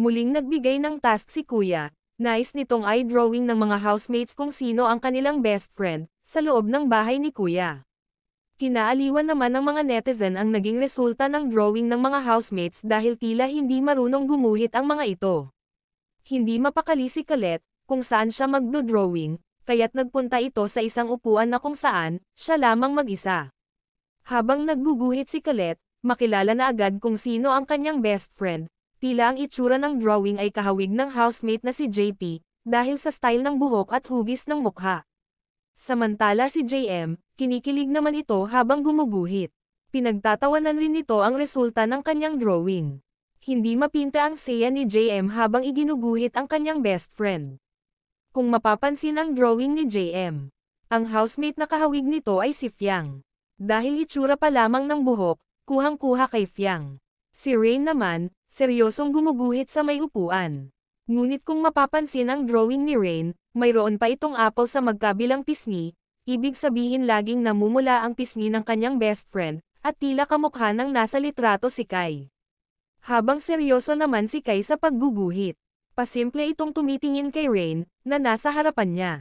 Muling nagbigay ng task si kuya. Nice nitong eye drawing ng mga housemates kung sino ang kanilang best friend, sa loob ng bahay ni kuya. Kinaaliwan naman ng mga netizen ang naging resulta ng drawing ng mga housemates dahil tila hindi marunong gumuhit ang mga ito. Hindi mapakali si Kalet kung saan siya magdo-drawing, kaya't nagpunta ito sa isang upuan na kung saan, siya lamang mag-isa. Habang nagguguhit si Kalet, makilala na agad kung sino ang kanyang best friend, Tila ang itsura ng drawing ay kahawig ng housemate na si JP, dahil sa style ng buhok at hugis ng mukha. Samantala si JM, kinikilig naman ito habang gumuguhit. Pinagtatawanan rin nito ang resulta ng kanyang drawing. Hindi mapinta ang saya ni JM habang iginuguhit ang kanyang best friend. Kung mapapansin ang drawing ni JM, ang housemate na kahawig nito ay si Fiang. Dahil itsura pa lamang ng buhok, kuhang-kuha kay Fiang. Si Rain naman, seryosong gumuguhit sa may upuan. Ngunit kung mapapansin ang drawing ni Rain, mayroon pa itong apple sa magkabilang pisngi, ibig sabihin laging namumula ang pisngi ng kanyang best friend, at tila kamukha ng nasa litrato si Kai. Habang seryoso naman si Kai sa pagguguhit. Pasimple itong tumitingin kay Rain, na nasa harapan niya.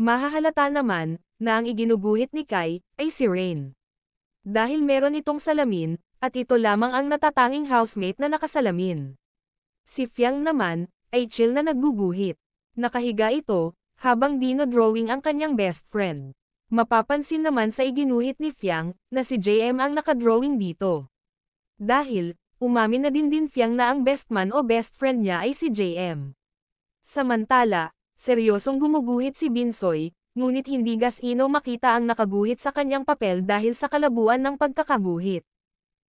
Mahahalata naman, na ang iginuguhit ni Kai, ay si Rain. Dahil meron itong salamin, at ito lamang ang natatanging housemate na nakasalamin. Si Fiang naman, ay chill na nagguguhit. Nakahiga ito, habang dino-drawing ang kanyang best friend. Mapapansin naman sa iginuhit ni Fiang, na si JM ang nakadrawing dito. Dahil, umamin na din din Fiang na ang best man o best friend niya ay si JM. Samantala, seryosong gumuguhit si Binsoy, ngunit hindi Gasino makita ang nakaguhit sa kanyang papel dahil sa kalabuan ng pagkakaguhit.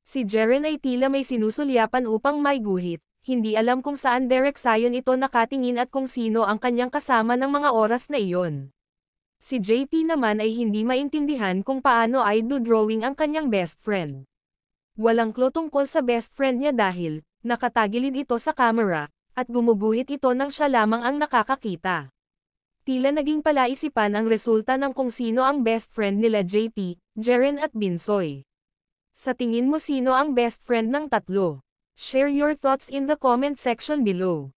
Si Jeren ay tila may sinusulyapan upang may guhit. Hindi alam kung saan Derek Sion ito nakatingin at kung sino ang kanyang kasama ng mga oras na iyon. Si JP naman ay hindi maintindihan kung paano ay drawing ang kanyang best friend. Walang klo tungkol sa best friend niya dahil, nakatagilid ito sa camera, at gumuguhit ito nang siya lamang ang nakakakita. Tila naging palaisipan ang resulta ng kung sino ang best friend nila JP, Jeren at Binsoy. Sa tingin mo sino ang best friend ng tatlo? Share your thoughts in the comment section below.